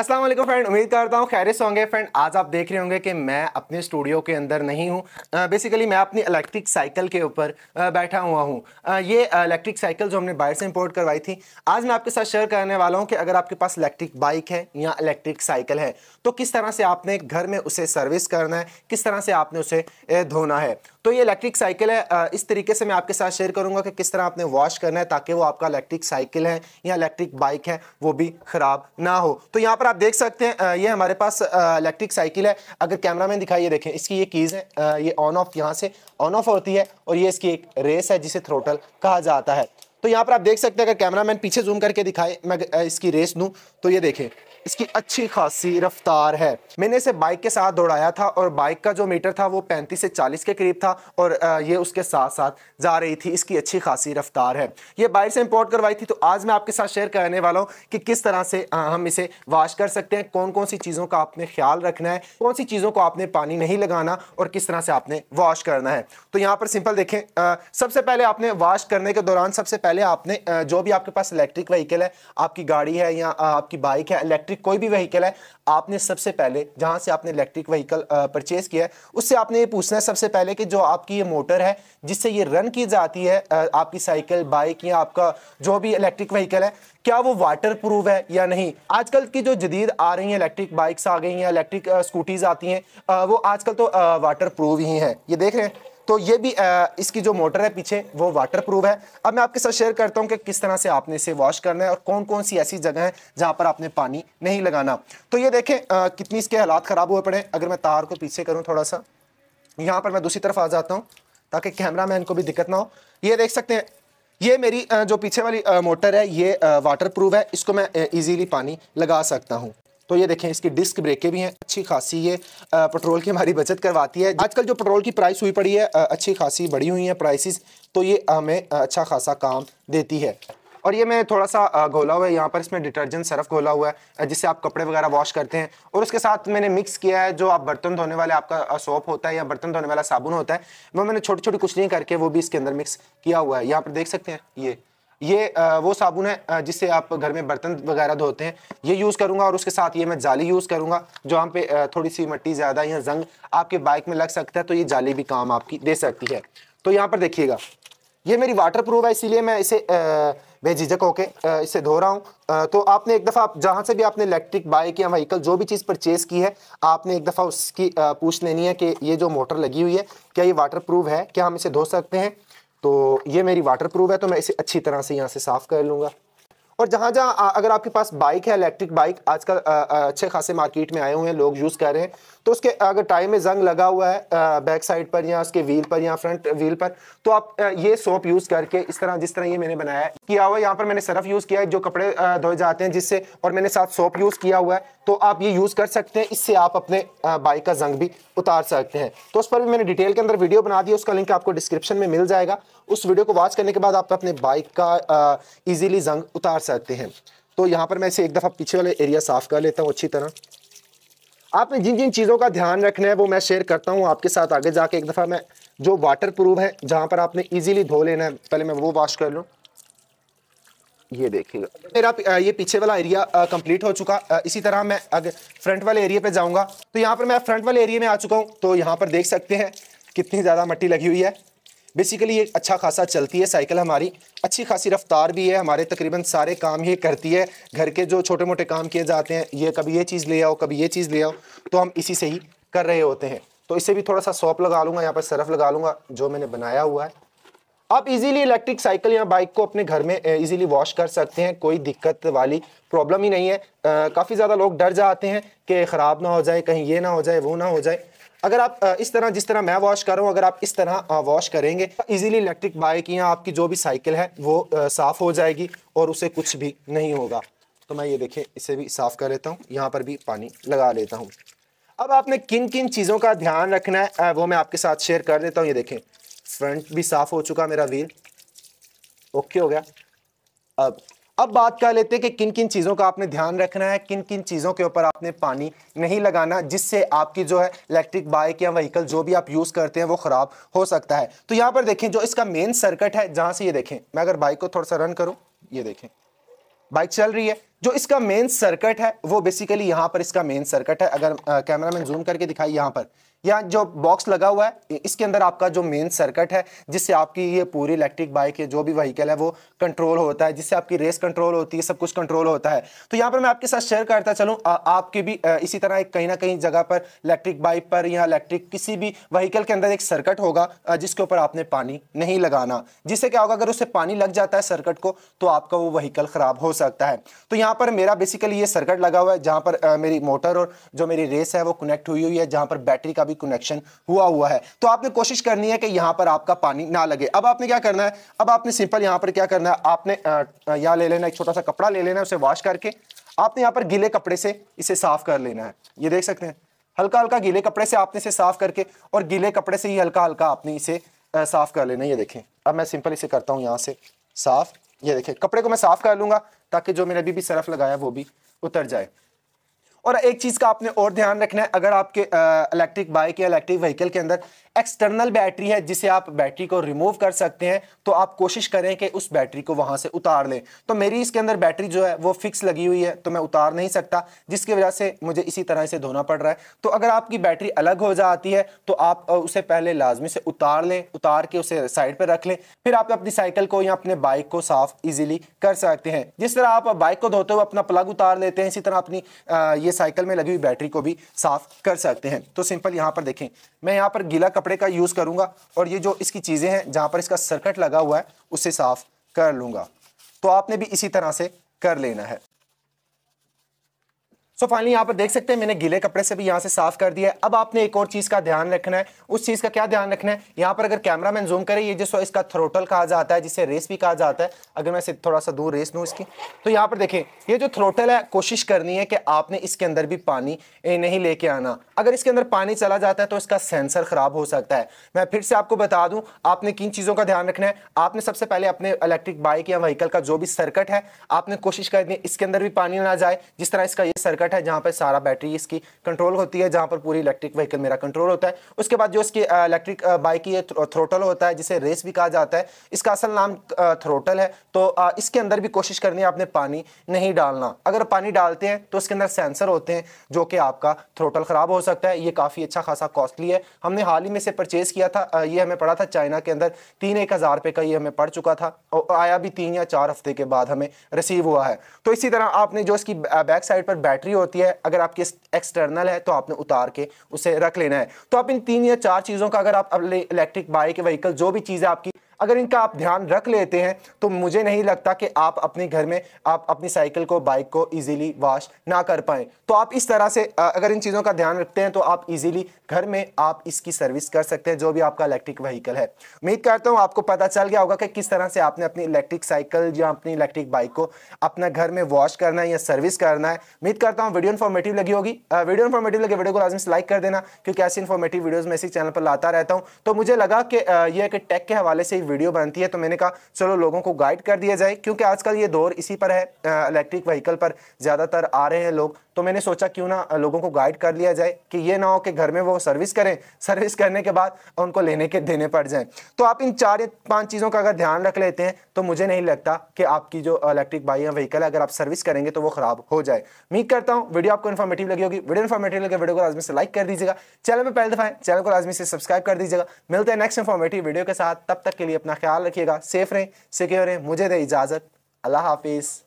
अस्सलाम वालेकुम फ्रेंड उम्मीद करता हूँ खैर से होंगे फ्रेंड आज आप देख रहे होंगे कि मैं अपने स्टूडियो के अंदर नहीं हूँ बेसिकली मैं अपनी इलेक्ट्रिक साइकिल के ऊपर बैठा हुआ हूँ ये इलेक्ट्रिक साइकिल जो हमने बाहर से इंपोर्ट करवाई थी आज मैं आपके साथ शेयर करने वाला हूँ कि अगर आपके पास इलेक्ट्रिक बाइक है या इलेक्ट्रिक साइकिल है तो किस तरह से आपने घर में उसे सर्विस करना है किस तरह से आपने उसे धोना है तो ये इलेक्ट्रिक साइकिल है इस तरीके से मैं आपके साथ शेयर करूंगा कि किस तरह आपने वॉश करना है ताकि वो आपका इलेक्ट्रिक साइकिल है या इलेक्ट्रिक बाइक है वो भी ख़राब ना हो तो यहाँ पर आप देख सकते हैं ये हमारे पास इलेक्ट्रिक साइकिल है अगर कैमरा मैन दिखाइए देखें इसकी ये कीज़ है ये ऑन ऑफ यहाँ से ऑन ऑफ होती है और ये इसकी एक रेस है जिसे थ्रोटल कहा जाता है तो यहाँ पर आप देख सकते हैं अगर मैन पीछे जूम करके दिखाए मैं इसकी रेस दूँ तो ये देखें इसकी अच्छी खासी रफ्तार है मैंने इसे बाइक के साथ दौड़ाया था और बाइक का जो मीटर था वो पैंतीस से चालीस के करीब था और ये उसके साथ साथ जा रही थी इसकी अच्छी खासी रफ्तार है ये बाइक से इंपोर्ट करवाई थी तो आज मैं आपके साथ शेयर करने वाला हूँ कि किस तरह से हम इसे वाश कर सकते हैं कौन कौन सी चीज़ों का आपने ख्याल रखना है कौन सी चीज़ों को आपने पानी नहीं लगाना और किस तरह से आपने वॉश करना है तो यहाँ पर सिंपल देखें सबसे पहले आपने वॉश करने के दौरान सबसे पहले आपने जो भी आपके पास इलेक्ट्रिक व्हीकल है आपकी गाड़ी है या आपकी बाइक है इलेक्ट्रिक इलेक्ट्रिक कोई भी व्हीकल है आपने सबसे पहले जहां से आपने इलेक्ट्रिक व्हीकल परचेज किया है उससे आपने ये पूछना है सबसे पहले कि जो आपकी ये मोटर है जिससे ये रन की जाती है आपकी साइकिल बाइक या आपका जो भी इलेक्ट्रिक व्हीकल है क्या वो वाटर प्रूफ है या नहीं आजकल की जो जदीद आ रही हैं इलेक्ट्रिक बाइक्स आ गई हैं इलेक्ट्रिक स्कूटीज़ आती हैं वो आजकल तो वाटर प्रूफ ही हैं ये देख रहे हैं तो ये भी आ, इसकी जो मोटर है पीछे वो वाटर प्रूफ है अब मैं आपके साथ शेयर करता हूँ कि किस तरह से आपने इसे वॉश करना है और कौन कौन सी ऐसी जगह है जहाँ पर आपने पानी नहीं लगाना तो ये देखें आ, कितनी इसके हालात ख़राब हुए पड़े अगर मैं तार को पीछे करूँ थोड़ा सा यहाँ पर मैं दूसरी तरफ आ जाता हूँ ताकि कैमरा मैन को भी दिक्कत ना हो ये देख सकते हैं ये मेरी जो पीछे वाली मोटर है ये वाटर प्रूफ है इसको मैं ईजीली पानी लगा सकता हूँ तो ये देखें इसकी डिस्क ब्रेकें भी हैं अच्छी खासी ये पेट्रोल की हमारी बचत करवाती है आजकल जो पेट्रोल की प्राइस हुई पड़ी है अच्छी खासी बढ़ी हुई है प्राइसिस तो ये हमें अच्छा खासा काम देती है और ये मैं थोड़ा सा घोला हुआ है यहाँ पर इसमें डिटर्जेंट सर्फ घोला हुआ है जिससे आप कपड़े वगैरह वॉश करते हैं और उसके साथ मैंने मिक्स किया है जो आप बर्तन धोने वाले आपका सोप होता है या बर्तन धोने वाला साबुन होता है वो मैंने छोटी छोटी कुछ नहीं करके वो भी इसके अंदर मिक्स किया हुआ है यहाँ पर देख सकते हैं ये ये वो साबुन है जिससे आप घर में बर्तन वगैरह धोते हैं ये यूज़ करूँगा और उसके साथ ये मैं जाली यूज़ करूँगा जो हम पे थोड़ी सी मिट्टी ज़्यादा या जंग आपके बाइक में लग सकता है तो ये जाली भी काम आपकी दे सकती है तो यहाँ पर देखिएगा ये मेरी वाटर प्रूफ है इसीलिए मैं इसे बेझिझक होके इसे धो रहा हूँ तो आपने एक दफ़ा आप जहाँ से भी आपने इलेक्ट्रिक बाइक या व्हीकल जो भी चीज़ परचेज़ की है आपने एक दफ़ा उसकी पूछ लेनी है कि ये जो मोटर लगी हुई है क्या ये वाटर प्रूफ है क्या हम इसे धो सकते हैं तो ये मेरी वाटर प्रूफ है तो मैं इसे अच्छी तरह से यहाँ से साफ़ कर लूँगा और जहां जहां अगर आपके पास बाइक है इलेक्ट्रिक बाइक आजकल अच्छे खासे मार्केट में आए हुए हैं लोग यूज़ कर रहे हैं तो उसके अगर टाइम में जंग लगा हुआ है बैक साइड पर या उसके व्हील पर या फ्रंट व्हील पर तो आप ये सोप यूज़ करके इस तरह जिस तरह ये मैंने बनाया है किया हुआ है यहाँ पर मैंने सरफ यूज़ किया है जो कपड़े धोए जाते हैं जिससे और मैंने साथ सोप यूज़ किया हुआ है तो आप ये यूज़ कर सकते हैं इससे आप अपने बाइक का जंग भी उतार सकते हैं तो उस पर भी मैंने डिटेल के अंदर वीडियो बना दिया उसका लिंक आपको डिस्क्रिप्शन में मिल जाएगा उस वीडियो को वॉच करने के बाद आप अपने बाइक का ईजिली जंग उतार सकते सकते हैं तो यहाँ पर मैं इसे एक दफ़ा पीछे वाले एरिया साफ़ कर लेता हूँ अच्छी तरह आपने जिन जिन चीज़ों का ध्यान रखना है वो मैं शेयर करता हूँ आपके साथ आगे जाके एक दफ़ा मैं जो वाटर प्रूफ है जहाँ पर आपने इजीली धो लेना है पहले मैं वो वॉश कर लूँ ये देखिएगा मेरा ये पीछे वाला एरिया कंप्लीट हो चुका इसी तरह मैं अगर फ्रंट वाले एरिया पे जाऊंगा तो यहाँ पर मैं फ्रंट वाले एरिया में आ चुका हूँ तो यहाँ पर देख सकते हैं कितनी ज़्यादा मट्टी लगी हुई है बेसिकली ये अच्छा खासा चलती है साइकिल हमारी अच्छी खासी रफ्तार भी है हमारे तकरीबन सारे काम ये करती है घर के जो छोटे मोटे काम किए जाते हैं ये कभी ये चीज़ ले आओ कभी ये चीज़ ले आओ तो हम इसी से ही कर रहे होते हैं तो इसे भी थोड़ा सा सॉप लगा लूँगा यहाँ पर सरफ लगा लूँगा जो मैंने बनाया हुआ है आप इजीली इलेक्ट्रिक साइकिल या बाइक को अपने घर में इजीली वॉश कर सकते हैं कोई दिक्कत वाली प्रॉब्लम ही नहीं है काफ़ी ज़्यादा लोग डर जाते हैं कि ख़राब ना हो जाए कहीं ये ना हो जाए वो ना हो जाए अगर आप इस तरह जिस तरह मैं वॉश कर रहा हूँ अगर आप इस तरह वॉश करेंगे इजीली इलेक्ट्रिक बाइक या आपकी जो भी साइकिल है वो साफ़ हो जाएगी और उसे कुछ भी नहीं होगा तो मैं ये देखें इसे भी साफ़ कर लेता हूँ यहाँ पर भी पानी लगा लेता हूँ अब आपने किन किन चीज़ों का ध्यान रखना है वो मैं आपके साथ शेयर कर देता हूँ ये देखें फ्रंट भी साफ़ हो चुका मेरा व्हील ओके हो गया अब अब बात कर लेते हैं कि किन किन चीज़ों का आपने ध्यान रखना है किन किन चीज़ों के ऊपर आपने पानी नहीं लगाना जिससे आपकी जो है इलेक्ट्रिक बाइक या व्हीकल जो भी आप यूज़ करते हैं वो ख़राब हो सकता है तो यहाँ पर देखें जो इसका मेन सर्किट है जहाँ से ये देखें मैं अगर बाइक को थोड़ा सा रन करूँ ये देखें बाइक चल रही है जो इसका मेन सर्किट है वो बेसिकली यहाँ पर इसका मेन सर्किट है अगर कैमरा मैन जूम करके दिखाई यहाँ पर या जो बॉक्स लगा हुआ है इसके अंदर आपका जो मेन सर्किट है जिससे आपकी ये पूरी इलेक्ट्रिक बाइक है जो भी व्हीकल है वो कंट्रोल होता है जिससे आपकी रेस कंट्रोल होती है सब कुछ कंट्रोल होता है तो यहाँ पर मैं आपके साथ शेयर करता चलूँ आपकी भी आ, इसी तरह एक कहीं ना कहीं जगह पर इलेक्ट्रिक बाइक पर या इलेक्ट्रिक किसी भी व्हीकल के अंदर एक सर्कट होगा जिसके ऊपर आपने पानी नहीं लगाना जिससे क्या होगा अगर उससे पानी लग जाता है सर्कट को तो आपका वो व्हीकल खराब हो सकता है तो यहाँ यहाँ पर मेरा बेसिकली ये सर्किट लगा हुआ है जहाँ पर आ, मेरी मोटर और जो मेरी रेस है वो कनेक्ट हुई हुई है जहाँ पर बैटरी का भी कनेक्शन हुआ हुआ है तो आपने कोशिश करनी है कि यहाँ पर आपका पानी ना लगे अब आपने क्या करना है अब आपने सिंपल यहाँ पर क्या करना है आपने यहाँ ले लेना एक छोटा सा कपड़ा ले लेना है उसे वॉश करके आपने यहाँ पर गीले कपड़े से इसे साफ कर लेना है ये देख सकते हैं हल्का हल्का गीले कपड़े से आपने इसे साफ करके और गीले कपड़े से ही हल्का हल्का आपने इसे साफ कर लेना ये देखें अब मैं सिंपल इसे करता हूँ यहाँ से साफ ये देखिए कपड़े को मैं साफ कर लूंगा ताकि जो मैंने अभी भी सरफ लगाया वो भी उतर जाए और एक चीज़ का आपने और ध्यान रखना है अगर आपके इलेक्ट्रिक बाइक या इलेक्ट्रिक व्हीकल के अंदर एक्सटर्नल बैटरी है जिसे आप बैटरी को रिमूव कर सकते हैं तो आप कोशिश करें कि उस बैटरी को वहां से उतार लें तो मेरी इसके अंदर बैटरी जो है वो फिक्स लगी हुई है तो मैं उतार नहीं सकता जिसकी वजह से मुझे इसी तरह से धोना पड़ रहा है तो अगर आपकी बैटरी अलग हो जाती है तो आप उसे पहले लाजमी से उतार लें उतार के उसे साइड पर रख लें फिर आप अपनी साइकिल को या अपने बाइक को साफ ईजिली कर सकते हैं जिस तरह आप बाइक को धोते हुए अपना प्लग उतार लेते हैं इसी तरह अपनी ये ये साइकिल में लगी हुई बैटरी को भी साफ कर सकते हैं तो सिंपल यहाँ पर देखें मैं यहाँ पर गीला कपड़े का यूज़ करूँगा और ये जो इसकी चीज़ें हैं जहाँ पर इसका सर्कट लगा हुआ है उसे साफ कर लूँगा तो आपने भी इसी तरह से कर लेना है सो फाइनली यहाँ पर देख सकते हैं मैंने गीले कपड़े से भी यहाँ से साफ कर दिया है अब आपने एक और चीज़ का ध्यान रखना है उस चीज़ का क्या ध्यान रखना है यहाँ पर अगर कैमरा मैन जूम करे ये जिसको इसका थ्रोटल कहा जाता है जिसे रेस भी कहा जाता है अगर मैं थोड़ा सा दूर रेस लूँ इसकी तो यहाँ पर देखें ये जो थ्रोटल है कोशिश करनी है कि आपने इसके अंदर भी पानी नहीं लेके आना अगर इसके अंदर पानी चला जाता है तो इसका सेंसर ख़राब हो सकता है मैं फिर से आपको बता दूँ आपने किन चीज़ों का ध्यान रखना है आपने सबसे पहले अपने इलेक्ट्रिक बाइक या व्हीकल का जो भी सर्किट है आपने कोशिश करनी है इसके अंदर भी पानी ना जाए जिस तरह इसका ये सर्किट सेट है जहाँ पर सारा बैटरी इसकी कंट्रोल होती है जहाँ पर पूरी इलेक्ट्रिक व्हीकल मेरा कंट्रोल होता है उसके बाद जो इसकी इलेक्ट्रिक बाइक की थ्रोटल होता है जिसे रेस भी कहा जाता है इसका असल नाम थ्रोटल है तो इसके अंदर भी कोशिश करनी है आपने पानी नहीं डालना अगर पानी डालते हैं तो उसके अंदर सेंसर होते हैं जो कि आपका थ्रोटल ख़राब हो सकता है ये काफ़ी अच्छा खासा कॉस्टली है हमने हाल ही में से परचेज़ किया था ये हमें पड़ा था चाइना के अंदर तीन एक हज़ार रुपये का ये हमें पड़ चुका था और आया भी तीन या चार हफ्ते के बाद हमें रिसीव हुआ है तो इसी तरह आपने जो इसकी बैक साइड पर बैटरी होती है अगर आपकी एक्सटर्नल है तो आपने उतार के उसे रख लेना है तो आप इन तीन या चार चीज़ों का अगर आप इलेक्ट्रिक बाइक व्हीकल जो भी चीज़ है आपकी अगर इनका आप ध्यान रख लेते हैं तो मुझे नहीं लगता कि आप अपने घर में आप अपनी साइकिल को बाइक को ईजिली वॉश ना कर पाएँ तो आप इस तरह से अगर इन चीज़ों का ध्यान रखते हैं तो आप ईजिली घर में आप इसकी सर्विस कर सकते हैं जो भी आपका इलेक्ट्रिक व्हीकल है उम्मीद करता हूँ आपको पता चल गया होगा कि किस तरह से आपने अपनी इलेक्ट्रिक साइकिल या अपनी इलेक्ट्रिक बाइक को अपना घर में वॉश करना है या सर्विस करना है उम्मीद करता हूँ वीडियो इन्फॉर्मेटिव लगी होगी वीडियो इन्फॉर्मेटिव लगे वीडियो को लाजमी लाइक कर देना क्योंकि ऐसी इन्फॉर्मेटिव वीडियोज मैं इसी चैनल पर लाता रहता हूँ तो मुझे लगा कि यह एक टेक के हवाले से वीडियो बनती है तो मैंने कहा चलो लोगों को गाइड कर दिया जाए क्योंकि आजकल ये दौर इसी पर है इलेक्ट्रिक व्हीकल पर ज़्यादातर आ रहे हैं लोग तो मैंने सोचा क्यों ना लोगों को गाइड कर लिया जाए कि ये ना हो कि घर में वो सर्विस करें सर्विस करने के बाद उनको लेने के देने पड़ जाए तो आप इन चार या पाँच चीज़ों का अगर ध्यान रख लेते हैं तो मुझे नहीं लगता कि आपकी जो इलेक्ट्रिक बाइक या व्हीकल अगर आप सर्विस करेंगे तो वो खराब हो जाए उम्मीद करता हूँ वीडियो आपको इन्फॉर्मेटिव लगी होगी वीडियो इन्फॉर्मेटिव लगे वीडियो को आजमी से लाइक कर दीजिएगा चैनल में पहले दफाएं चैनल को आजमी से सब्सक्राइब कर दीजिएगा मिलते हैं नेक्स्ट इन्फॉर्मेटिव वीडियो के साथ तब तक के लिए अपना ख्याल रखिएगा सेफ रहें सिक्योर रहें मुझे दें इजाज़त अल्लाह हाफिज़